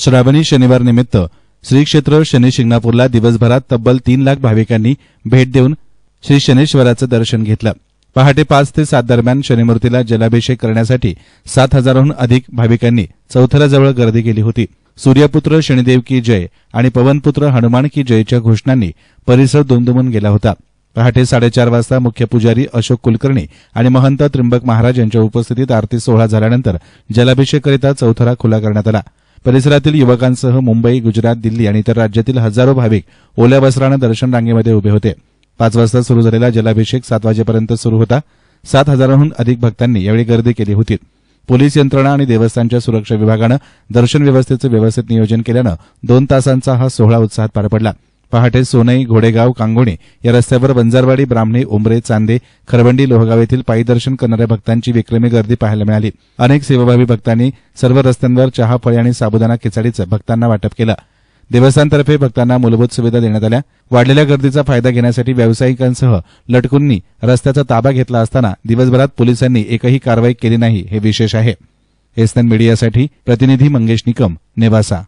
श्रावणी शनिवार निमित्त श्री क्षेत्र शनी शिंगणापूरला दिवसभरात तब्बल तीन लाख भाविकांनी भेट देऊन श्री शनेश्वराचं दर्शन घेतलं पहाटे पाच ते सात दरम्यान शनिमूर्तीला जलाभिषेक करण्यासाठी सात हजाराहून अधिक भाविकांनी चौथराजवळ गर्दी केली होती सूर्यपुत्र शनिदेव की जय आणि पवनपुत्र हनुमान की जयच्या घोषणांनी परिसर दुमदुमून गेला होता पहाटे साडेचार वाजता मुख्य पुजारी अशोक कुलकर्णी आणि महंत त्र्यंबक महाराज यांच्या उपस्थितीत आरती सोहळा झाल्यानंतर जलाभिषेककरिता चौथरा खुला करण्यात आला परिसरातील युवकांसह मुंबई गुजरात दिल्ली आणि इतर राज्यातील हजारो भाविक ओल्या वस्त्रानं दर्शन रांगेमध्ये उभे होते पाच वाजता सुरू झालेला जलाभिषेक सात वाजेपर्यंत सुरू होता सात हजारांहून अधिक भक्तांनी यावेळी गर्दी केली होती पोलीस यंत्रणा आणि देवस्थानच्या सुरक्षा विभागानं दर्शन व्यवस्थेचं व्यवस्थित नियोजन केल्यानं दोन तासांचा हा सोहळा उत्साहात पार पडला पहाटे सोनई घोडेगाव कांगोणी या रस्त्यावर बंजारवाडी ब्राह्मणी उमरे चांदे खरवंडी लोहगाव येथील पायी दर्शन करणाऱ्या भक्तांची विक्रमी गर्दी पाहायला मिळाली अनेक सेवाभावी भक्तांनी सर्व रस्त्यांवर चहा फळे आणि साबुदाना खिचडीचं भक्तांना वाटप केलं देवस्थानतर्फे भक्तांना मूलभूत सुविधा देण्यात आल्या वाढलेल्या गर्दीचा फायदा घेण्यासाठी व्यावसायिकांसह लटकूंनी रस्त्याचा ताबा घेतला असताना दिवसभरात पोलिसांनी एकही कारवाई केली नाही हे विशेष आहे एसएन मीडियासाठी प्रतिनिधी मंगेश निकम नेवासा